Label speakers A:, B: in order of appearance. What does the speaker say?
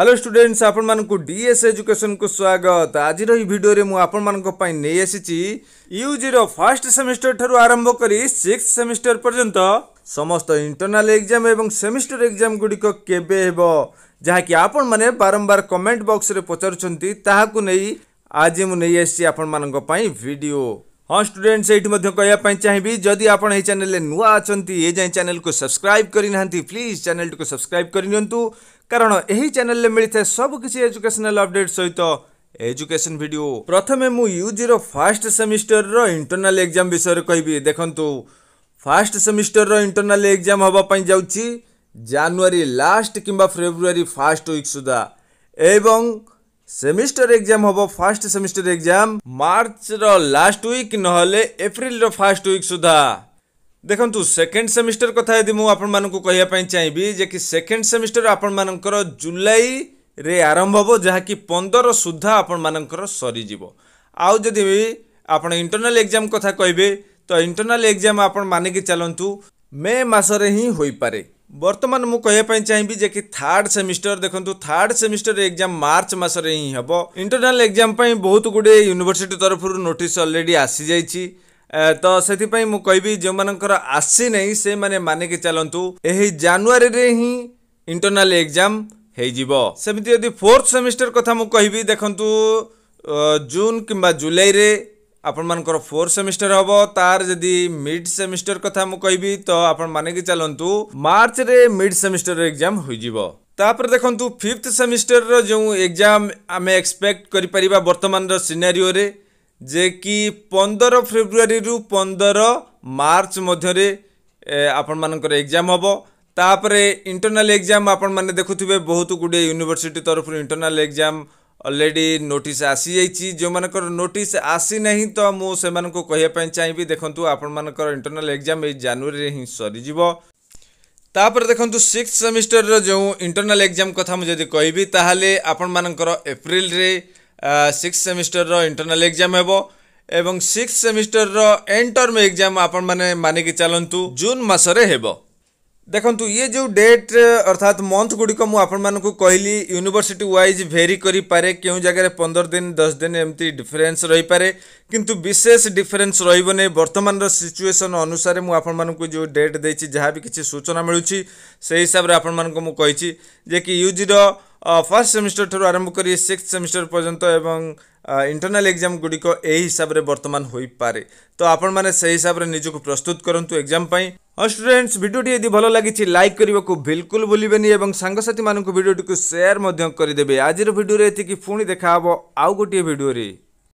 A: hello students आपण मानक DS education को स्वागत आज भिडियो मुझे नहीं रो फर्स्ट सेमिस्टर ठार आरंभ कर सिक्स सेमिस्टर पर्यंत समस्त इंटरनाल एग्जाम एवं सेमिस्टर एग्जाम गुड़िक के आपण मैंने बारंबार कमेंट बक्स में पचारे आज मुझे आपण मानी भिड हाँ स्टूडेंट्स ये कह चाहिए जदि आप चेल नुआ अच्छा ये जाए चेल को सब्सक्राइब करना प्लीज चेल्टी को सब्सक्राइब करनी କାରଣ ଏହି ଚ୍ୟାନେଲରେ ମିଳିଥାଏ ସବୁକିଛି ଏଜୁକେସନାଲ ଅପଡେଟ୍ ସହିତ ଏଜୁକେସନ ଭିଡ଼ିଓ ପ୍ରଥମେ ମୁଁ ୟୁଜିର ଫାର୍ଷ୍ଟ ସେମିଷ୍ଟରର ଇଣ୍ଟରନାଲ ଏକ୍ଜାମ ବିଷୟରେ କହିବି ଦେଖନ୍ତୁ ଫାର୍ଷ୍ଟ ସେମିଷ୍ଟରର ଇଣ୍ଟରନାଲ ଏକ୍ଜାମ ହେବା ପାଇଁ ଯାଉଛି ଜାନୁଆରୀ ଲାଷ୍ଟ କିମ୍ବା ଫେବୃଆରୀ ଫାର୍ଷ୍ଟ ୱିକ୍ ସୁଦ୍ଧା ଏବଂ ସେମିଷ୍ଟର ଏକ୍ଜାମ ହେବ ଫାର୍ଷ୍ଟ ସେମିଷ୍ଟର ଏକ୍ଜାମ ମାର୍ଚ୍ଚର ଲାଷ୍ଟ ୱିକ୍ ନହେଲେ ଏପ୍ରିଲର ଫାର୍ଷ୍ଟ ୱିକ୍ ସୁଦ୍ଧା ଦେଖନ୍ତୁ ସେକେଣ୍ଡ ସେମିଷ୍ଟର କଥା ଯଦି ମୁଁ ଆପଣମାନଙ୍କୁ କହିବା ପାଇଁ ଚାହିଁବି ଯେ କି ସେକେଣ୍ଡ ସେମିଷ୍ଟର ଆପଣମାନଙ୍କର ଜୁଲାଇରେ ଆରମ୍ଭ ହେବ ଯାହାକି ପନ୍ଦର ସୁଦ୍ଧା ଆପଣମାନଙ୍କର ସରିଯିବ ଆଉ ଯଦି ଆପଣ ଇଣ୍ଟରନାଲ ଏକ୍ଜାମ୍ କଥା କହିବେ ତ ଇଣ୍ଟରନାଲ ଏକ୍ଜାମ୍ ଆପଣ ମାନିକି ଚାଲନ୍ତୁ ମେ ମାସରେ ହିଁ ହୋଇପାରେ ବର୍ତ୍ତମାନ ମୁଁ କହିବା ପାଇଁ ଚାହିଁବି ଯେ କି ଥାର୍ଡ ସେମିଷ୍ଟର ଦେଖନ୍ତୁ ଥାର୍ଡ ସେମିଷ୍ଟର ଏକ୍ଜାମ୍ ମାର୍ଚ୍ଚ ମାସରେ ହିଁ ହେବ ଇଣ୍ଟରନାଲ ଏକ୍ଜାମ୍ ପାଇଁ ବହୁତ ଗୁଡ଼ିଏ ୟୁନିଭର୍ସିଟି ତରଫରୁ ନୋଟିସ୍ ଅଲରେଡ଼ି ଆସିଯାଇଛି ତ ସେଥିପାଇଁ ମୁଁ କହିବି ଯେଉଁମାନଙ୍କର ଆସିନାହିଁ ସେମାନେ ମାନିକି ଚାଲନ୍ତୁ ଏହି ଜାନୁଆରୀରେ ହିଁ ଇଣ୍ଟରନାଲ୍ ଏକ୍ଜାମ୍ ହେଇଯିବ ସେମିତି ଯଦି ଫୋର୍ଥ ସେମିଷ୍ଟର କଥା ମୁଁ କହିବି ଦେଖନ୍ତୁ ଜୁନ୍ କିମ୍ବା ଜୁଲାଇରେ ଆପଣମାନଙ୍କର ଫୋର୍ଥ ସେମିଷ୍ଟର ହେବ ତାର ଯଦି ମିଡ୍ ସେମିଷ୍ଟର କଥା ମୁଁ କହିବି ତ ଆପଣ ମାନିକି ଚାଲନ୍ତୁ ମାର୍ଚ୍ଚରେ ମିଡ୍ ସେମିଷ୍ଟର ଏକ୍ଜାମ୍ ହୋଇଯିବ ତାପରେ ଦେଖନ୍ତୁ ଫିଫ୍ଥ ସେମିଷ୍ଟରର ଯେଉଁ ଏକ୍ଜାମ୍ ଆମେ ଏକ୍ସପେକ୍ଟ କରିପାରିବା ବର୍ତ୍ତମାନର ସିନାରିଓରେ ଯେ କି ପନ୍ଦର ଫେବୃଆରୀରୁ ପନ୍ଦର ମାର୍ଚ୍ଚ ମଧ୍ୟରେ ଆପଣମାନଙ୍କର ଏକ୍ଜାମ୍ ହେବ ତାପରେ ଇଣ୍ଟରନାଲ୍ ଏକ୍ଜାମ୍ ଆପଣମାନେ ଦେଖୁଥିବେ ବହୁତ ଗୁଡ଼ିଏ ୟୁନିଭର୍ସିଟି ତରଫରୁ ଇଣ୍ଟରନାଲ୍ ଏକ୍ଜାମ୍ ଅଲରେଡ଼ି ନୋଟିସ୍ ଆସିଯାଇଛି ଯେଉଁମାନଙ୍କର ନୋଟିସ୍ ଆସିନାହିଁ ତ ମୁଁ ସେମାନଙ୍କୁ କହିବା ପାଇଁ ଚାହିଁବି ଦେଖନ୍ତୁ ଆପଣମାନଙ୍କର ଇଣ୍ଟରନାଲ୍ ଏକ୍ଜାମ୍ ଏଇ ଜାନୁଆରୀରେ ହିଁ ସରିଯିବ ତାପରେ ଦେଖନ୍ତୁ ସିକ୍ସ ସେମିଷ୍ଟରର ଯେଉଁ ଇଣ୍ଟରନାଲ୍ ଏକ୍ଜାମ୍ କଥା ମୁଁ ଯଦି କହିବି ତାହେଲେ ଆପଣମାନଙ୍କର ଏପ୍ରିଲରେ सिक्स सेमिस्टर इंटरनाल एग्जाम हे ଏବଂ ସିକ୍ସ ସେମିଷ୍ଟରର ଏଣ୍ଡ ଟର୍ମ ଏକ୍ଜାମ୍ ଆପଣମାନେ ମାନିକି ଚାଲନ୍ତୁ ଜୁନ୍ ମାସରେ ହେବ ଦେଖନ୍ତୁ ଇଏ ଯେଉଁ ଡେଟ୍ ଅର୍ଥାତ୍ ମନ୍ଥ ଗୁଡ଼ିକ ମୁଁ ଆପଣମାନଙ୍କୁ କହିଲି ୟୁନିଭର୍ସିଟି ୱାଇଜ୍ ଭେରି କରିପାରେ କେଉଁ ଜାଗାରେ ପନ୍ଦର ଦିନ ଦଶ ଦିନ ଏମିତି ଡିଫରେନ୍ସ ରହିପାରେ କିନ୍ତୁ ବିଶେଷ ଡିଫରେନ୍ସ ରହିବନି ବର୍ତ୍ତମାନର ସିଚୁଏସନ୍ ଅନୁସାରେ ମୁଁ ଆପଣମାନଙ୍କୁ ଯେଉଁ ଡେଟ୍ ଦେଇଛି ଯାହା ବି କିଛି ସୂଚନା ମିଳୁଛି ସେହି ହିସାବରେ ଆପଣମାନଙ୍କୁ ମୁଁ କହିଛି ଯେ କି ୟୁଜିର ଫାର୍ଷ୍ଟ ସେମିଷ୍ଟର ଠାରୁ ଆରମ୍ଭ କରି ସିକ୍ସ ସେମିଷ୍ଟର ପର୍ଯ୍ୟନ୍ତ ଏବଂ ଇଣ୍ଟରନାଲ୍ ଏକ୍ଜାମ୍ ଗୁଡ଼ିକ ଏହି ହିସାବରେ ବର୍ତ୍ତମାନ ହୋଇପାରେ ତ ଆପଣମାନେ ସେହି ହିସାବରେ ନିଜକୁ ପ୍ରସ୍ତୁତ କରନ୍ତୁ ଏକ୍ଜାମ୍ ପାଇଁ ହଁ ଷ୍ଟୁଡେଣ୍ଟସ୍ ଭିଡ଼ିଓଟି ଯଦି ଭଲ ଲାଗିଛି ଲାଇକ୍ କରିବାକୁ ବିଲକୁଲ ଭୁଲିବେନି ଏବଂ ସାଙ୍ଗସାଥିମାନଙ୍କୁ ଭିଡ଼ିଓଟିକୁ ସେୟାର ମଧ୍ୟ କରିଦେବେ ଆଜିର ଭିଡ଼ିଓରେ ଏତିକି ପୁଣି ଦେଖାହେବ ଆଉ ଗୋଟିଏ ଭିଡ଼ିଓରେ